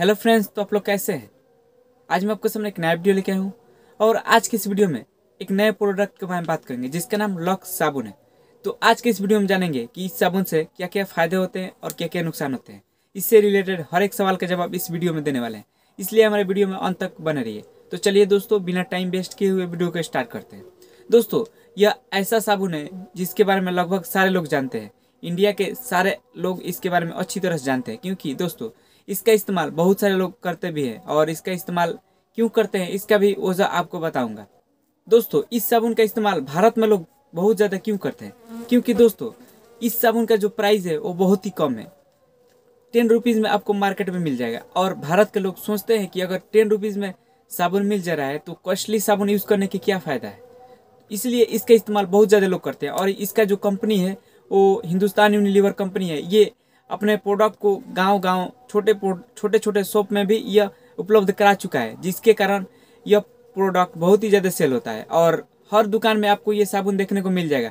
hello friends तो आप लोग कैसे हैं आज मैं आपके सामने एक नया वीडियो लेके आया हूँ और आज के इस वीडियो में एक नए प्रोडक्ट के बारे में बात करेंगे जिसका नाम लॉक साबुन है तो आज के इस वीडियो में जानेंगे कि इस साबुन से क्या क्या फ़ायदे होते हैं और क्या क्या नुकसान होते हैं इससे रिलेटेड हर एक सवाल का जवाब इस वीडियो में देने वाले हैं इसलिए हमारे वीडियो में अंत तक बने रही तो चलिए दोस्तों बिना टाइम वेस्ट किए हुए वीडियो को स्टार्ट करते हैं दोस्तों यह ऐसा साबुन है जिसके बारे में लगभग सारे लोग जानते हैं इंडिया के सारे लोग इसके बारे में अच्छी तरह से जानते हैं क्योंकि दोस्तों इसका इस्तेमाल बहुत सारे लोग करते भी हैं और इसका इस्तेमाल क्यों करते हैं इसका भी वजह आपको बताऊंगा दोस्तों इस साबुन का इस्तेमाल भारत में लोग बहुत ज़्यादा क्यों करते हैं क्योंकि दोस्तों इस साबुन का जो प्राइस है वो बहुत ही कम है टेन रुपीज़ में आपको मार्केट में मिल जाएगा और भारत के लोग सोचते हैं कि अगर टेन रुपीज़ में साबुन मिल जा रहा है तो कॉस्टली साबुन यूज़ करने के क्या फ़ायदा है इसलिए इसका इस्तेमाल बहुत ज़्यादा लोग करते हैं और इसका जो कंपनी है वो हिंदुस्तान यूनिलीवर कंपनी है ये अपने प्रोडक्ट को गांव गांव छोटे छोटे छोटे शॉप में भी यह उपलब्ध करा चुका है जिसके कारण यह प्रोडक्ट बहुत ही ज़्यादा सेल होता है और हर दुकान में आपको ये साबुन देखने को मिल जाएगा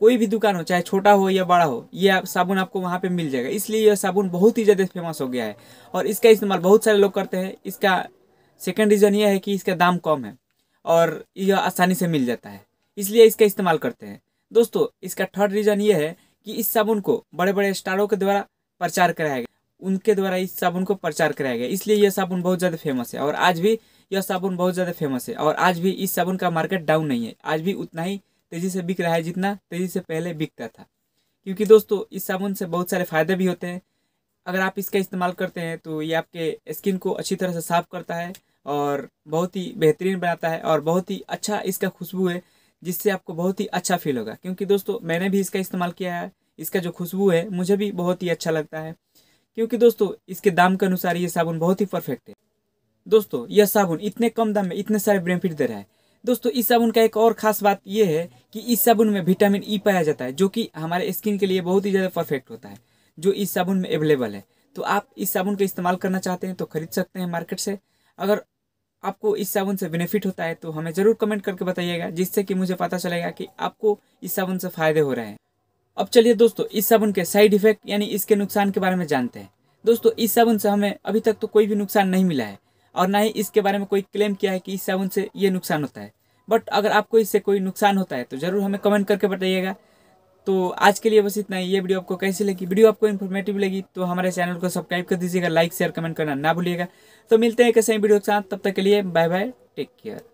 कोई भी दुकान हो चाहे छोटा हो या बड़ा हो ये आप साबुन आपको वहाँ पे मिल जाएगा इसलिए यह साबुन बहुत ही ज़्यादा फेमस हो गया है और इसका इस्तेमाल बहुत सारे लोग करते हैं इसका सेकेंड रीज़न यह है कि इसका दाम कम है और यह आसानी से मिल जाता है इसलिए इसका इस्तेमाल करते हैं दोस्तों इसका थर्ड रीज़न ये है कि इस साबुन को बड़े बड़े स्टारों के द्वारा प्रचार कराया गया उनके द्वारा इस साबुन को प्रचार कराया गया इसलिए यह साबुन बहुत ज़्यादा फेमस है और आज भी यह साबुन बहुत ज़्यादा फेमस है और आज भी इस साबुन का मार्केट डाउन नहीं है आज भी उतना ही तेज़ी से बिक रहा है जितना तेज़ी से पहले बिकता था क्योंकि दोस्तों इस साबुन से बहुत सारे फ़ायदे भी होते हैं अगर आप इसका इस्तेमाल करते हैं तो ये आपके स्किन को अच्छी तरह से साफ करता है और बहुत ही बेहतरीन बनाता है और बहुत ही अच्छा इसका खुशबू है जिससे आपको बहुत ही अच्छा फील होगा क्योंकि दोस्तों मैंने भी इसका इस्तेमाल किया है इसका जो खुशबू है मुझे भी बहुत ही अच्छा लगता है क्योंकि दोस्तों इसके दाम के अनुसार ये साबुन बहुत ही परफेक्ट है दोस्तों यह साबुन इतने कम दाम में इतने सारे बेनिफिट दे रहा है दोस्तों इस साबुन का एक और खास बात यह है कि इस साबुन में विटामिन ई e पाया जाता है जो कि हमारे स्किन के लिए बहुत ही ज़्यादा परफेक्ट होता है जो इस साबुन में अवेलेबल है तो आप इस साबुन का इस्तेमाल करना चाहते हैं तो खरीद सकते हैं मार्केट से अगर आपको इस साबुन से बेनिफिट होता है तो हमें ज़रूर कमेंट करके बताइएगा जिससे कि मुझे पता चलेगा कि आपको इस साबुन से फ़ायदे हो रहे हैं अब चलिए दोस्तों इस साबुन के साइड इफेक्ट यानी इसके नुकसान के बारे में जानते हैं दोस्तों इस साबुन से हमें अभी तक तो कोई भी नुकसान नहीं मिला है और ना ही इसके बारे में कोई क्लेम किया है कि इस साबुन से ये नुकसान होता है बट अगर आपको इससे कोई नुकसान होता है तो ज़रूर हमें कमेंट करके बताइएगा तो आज के लिए बस इतना ही ये वीडियो आपको कैसी लगी वीडियो आपको इन्फॉर्मेटिव लगी तो हमारे चैनल को सब्सक्राइब कर दीजिएगा लाइक शेयर कमेंट करना ना भूलिएगा तो मिलते हैं एक ऐसे वीडियो के साथ तब तक के लिए बाय बाय टेक केयर